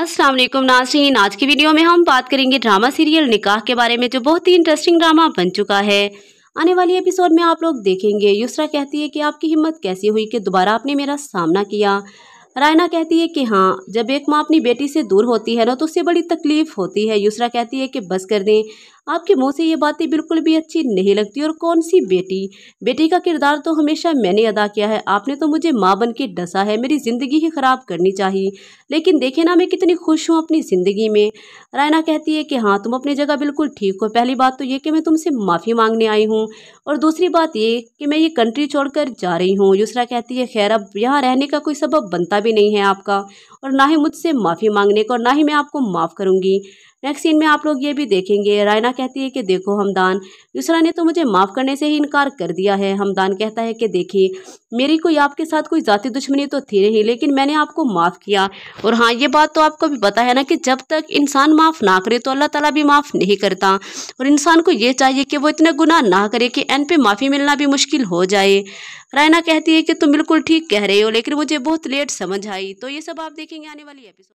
अस्सलाम वालेकुम नाजरीन आज की वीडियो में हम बात करेंगे ड्रामा सीरियल निकाह के बारे में जो बहुत ही इंटरेस्टिंग ड्रामा बन चुका है आने वाली एपिसोड में आप लोग देखेंगे यूसरा कहती है कि आपकी हिम्मत कैसी हुई कि दोबारा आपने मेरा सामना किया रायना कहती है कि हाँ जब एक माँ अपनी बेटी से दूर होती है ना तो उससे बड़ी तकलीफ़ होती है यूसरा कहती है कि बस कर दें आपके मुंह से ये बातें बिल्कुल भी अच्छी नहीं लगती और कौन सी बेटी बेटी का किरदार तो हमेशा मैंने अदा किया है आपने तो मुझे माँ बन के डसा है मेरी ज़िंदगी ही ख़राब करनी चाहिए लेकिन देखे ना मैं कितनी खुश हूँ अपनी ज़िंदगी में रायना कहती है कि हाँ तुम अपनी जगह बिल्कुल ठीक हो पहली बात तो ये कि मैं तुमसे माफ़ी मांगने आई हूँ और दूसरी बात ये कि मैं ये कंट्री छोड़ जा रही हूँ यूसरा कहती है खैर अब यहाँ रहने का कोई सबब बनता भी नहीं है आपका और ना ही मुझसे माफ़ी मांगने को और ना ही मैं आपको माफ़ करूंगी नेक्स्ट सीन में आप लोग ये भी देखेंगे रायना कहती है कि देखो हमदान यूसरा ने तो मुझे माफ़ करने से ही इनकार कर दिया है हमदान कहता है कि देखिए मेरी कोई आपके साथ कोई ज़ाती दुश्मनी तो थी नहीं लेकिन मैंने आपको माफ़ किया और हाँ ये बात तो आपको भी पता है ना कि जब तक इंसान माफ़ ना करे तो अल्लाह तला भी माफ़ नहीं करता और इंसान को ये चाहिए कि वो इतने गुनाह ना करे कि एन पे माफ़ी मिलना भी मुश्किल हो जाए रायना कहती है कि तुम बिल्कुल ठीक कह रहे हो लेकिन मुझे बहुत लेट समझ आई तो ये सब आप देखेंगे आने वाली एपिसोड